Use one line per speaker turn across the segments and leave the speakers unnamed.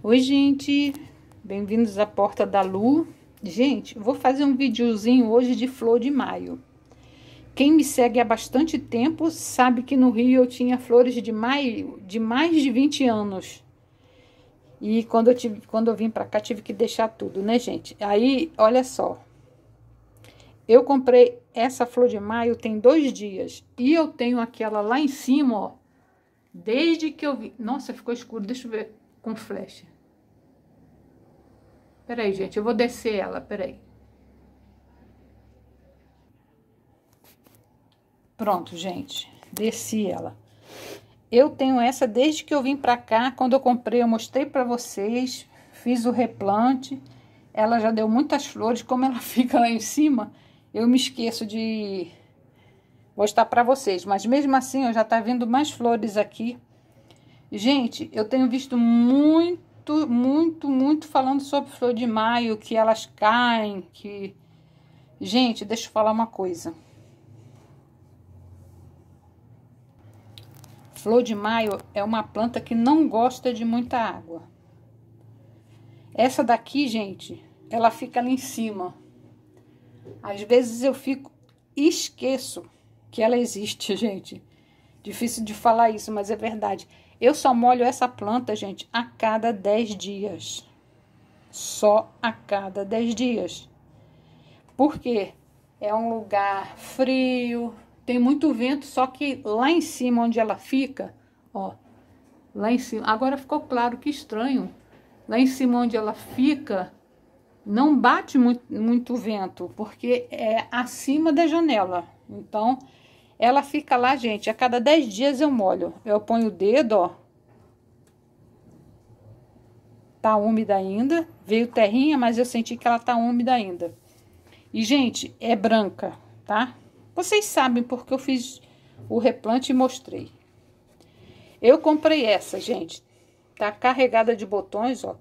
Oi, gente, bem-vindos à Porta da Lu. Gente, vou fazer um videozinho hoje de flor de maio. Quem me segue há bastante tempo sabe que no Rio eu tinha flores de maio de mais de 20 anos. E quando eu, tive, quando eu vim para cá, tive que deixar tudo, né, gente? Aí, olha só. Eu comprei essa flor de maio tem dois dias. E eu tenho aquela lá em cima, ó. Desde que eu vi. Nossa, ficou escuro, deixa eu ver com flecha. Peraí, gente, eu vou descer ela, peraí. Pronto, gente, desci ela. Eu tenho essa desde que eu vim pra cá, quando eu comprei, eu mostrei pra vocês, fiz o replante, ela já deu muitas flores, como ela fica lá em cima, eu me esqueço de mostrar pra vocês, mas mesmo assim, eu já tá vindo mais flores aqui Gente, eu tenho visto muito, muito, muito falando sobre flor de maio, que elas caem, que. Gente, deixa eu falar uma coisa. Flor de maio é uma planta que não gosta de muita água. Essa daqui, gente, ela fica ali em cima. Às vezes eu fico esqueço que ela existe, gente. Difícil de falar isso, mas é verdade. Eu só molho essa planta, gente, a cada 10 dias. Só a cada 10 dias. Porque é um lugar frio, tem muito vento, só que lá em cima onde ela fica, ó, lá em cima, agora ficou claro que estranho. Lá em cima onde ela fica, não bate muito, muito vento, porque é acima da janela. Então, ela fica lá, gente, a cada 10 dias eu molho. Eu ponho o dedo, ó. Tá úmida ainda. Veio terrinha, mas eu senti que ela tá úmida ainda. E, gente, é branca, tá? Vocês sabem porque eu fiz o replante e mostrei. Eu comprei essa, gente. Tá carregada de botões, ó.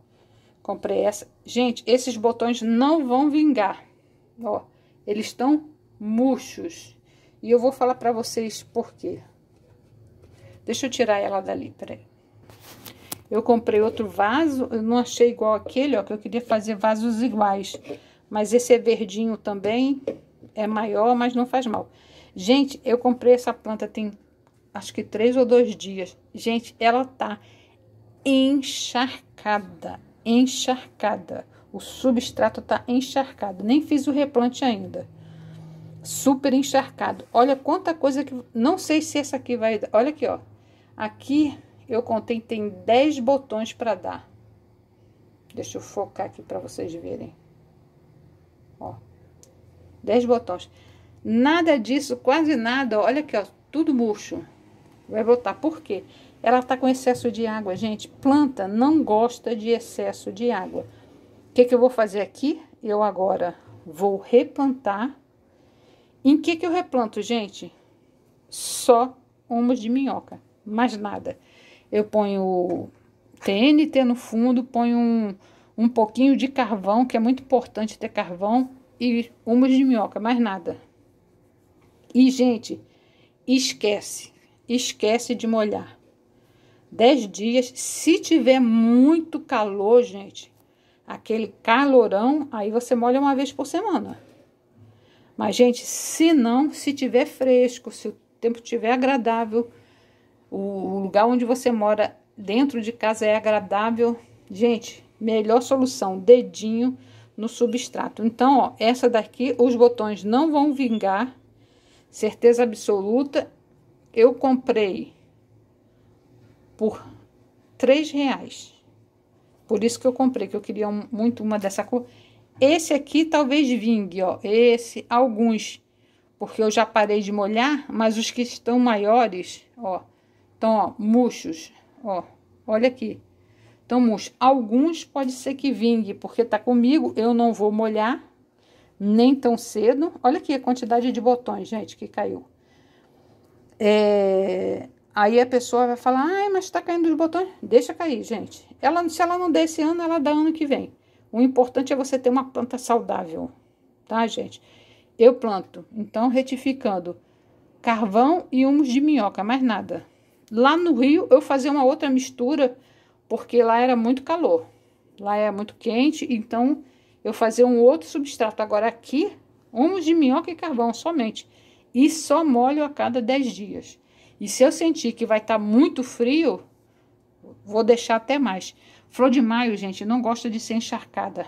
Comprei essa. Gente, esses botões não vão vingar. Ó, eles estão murchos. E eu vou falar pra vocês por quê. Deixa eu tirar ela dali, peraí. Eu comprei outro vaso, eu não achei igual aquele, ó, que eu queria fazer vasos iguais. Mas esse é verdinho também, é maior, mas não faz mal. Gente, eu comprei essa planta tem, acho que três ou dois dias. Gente, ela tá encharcada, encharcada. O substrato tá encharcado, nem fiz o replante ainda super encharcado. Olha quanta coisa que. Não sei se essa aqui vai. Olha aqui, ó. Aqui eu contei, tem 10 botões para dar. Deixa eu focar aqui para vocês verem. Ó. 10 botões. Nada disso, quase nada. Olha aqui, ó. Tudo murcho. Vai botar. Por quê? Ela tá com excesso de água, gente. Planta não gosta de excesso de água. O que, que eu vou fazer aqui? Eu agora vou replantar em que, que eu replanto, gente? Só humus de minhoca, mais nada. Eu ponho TNT no fundo, ponho um, um pouquinho de carvão, que é muito importante ter carvão, e humus de minhoca, mais nada. E, gente, esquece, esquece de molhar. Dez dias, se tiver muito calor, gente, aquele calorão, aí você molha uma vez por semana. Mas, gente, se não, se tiver fresco, se o tempo estiver agradável, o lugar onde você mora dentro de casa é agradável, gente, melhor solução, dedinho no substrato. Então, ó, essa daqui, os botões não vão vingar, certeza absoluta. Eu comprei por três reais. Por isso que eu comprei, que eu queria muito uma dessa cor. Esse aqui talvez vingue, ó. Esse, alguns. Porque eu já parei de molhar, mas os que estão maiores, ó, estão ó, murchos, ó. Olha aqui. Então, murchos. Alguns pode ser que vingue, porque tá comigo, eu não vou molhar nem tão cedo. Olha aqui a quantidade de botões, gente, que caiu. É... Aí a pessoa vai falar, ai, mas tá caindo os botões. Deixa cair, gente. Ela, se ela não der esse ano, ela dá ano que vem. O importante é você ter uma planta saudável, tá, gente? Eu planto, então retificando, carvão e humus de minhoca, mais nada. Lá no Rio eu fazia uma outra mistura, porque lá era muito calor. Lá é muito quente, então eu fazia um outro substrato. Agora aqui, humus de minhoca e carvão somente. E só molho a cada 10 dias. E se eu sentir que vai estar tá muito frio, vou deixar até mais. Flor de Maio, gente, não gosta de ser encharcada.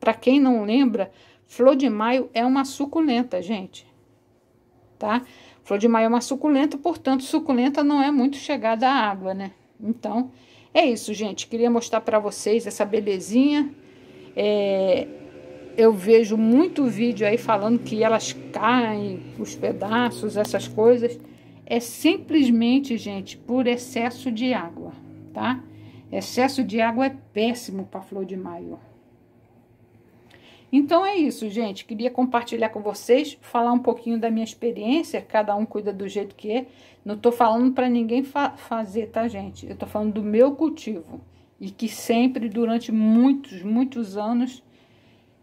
Para quem não lembra, Flor de Maio é uma suculenta, gente. Tá? Flor de Maio é uma suculenta, portanto, suculenta não é muito chegada à água, né? Então, é isso, gente. Queria mostrar para vocês essa belezinha. É, eu vejo muito vídeo aí falando que elas caem, os pedaços, essas coisas. É simplesmente, gente, por excesso de água, tá? Excesso de água é péssimo para flor de maio. Então é isso, gente. Queria compartilhar com vocês, falar um pouquinho da minha experiência. Cada um cuida do jeito que é. Não tô falando para ninguém fa fazer, tá, gente? Eu tô falando do meu cultivo e que sempre, durante muitos, muitos anos,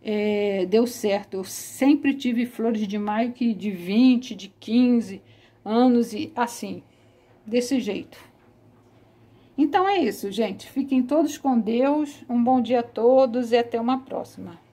é, deu certo. Eu sempre tive flores de maio que de 20, de 15 anos e assim, desse jeito. Então é isso, gente. Fiquem todos com Deus. Um bom dia a todos e até uma próxima.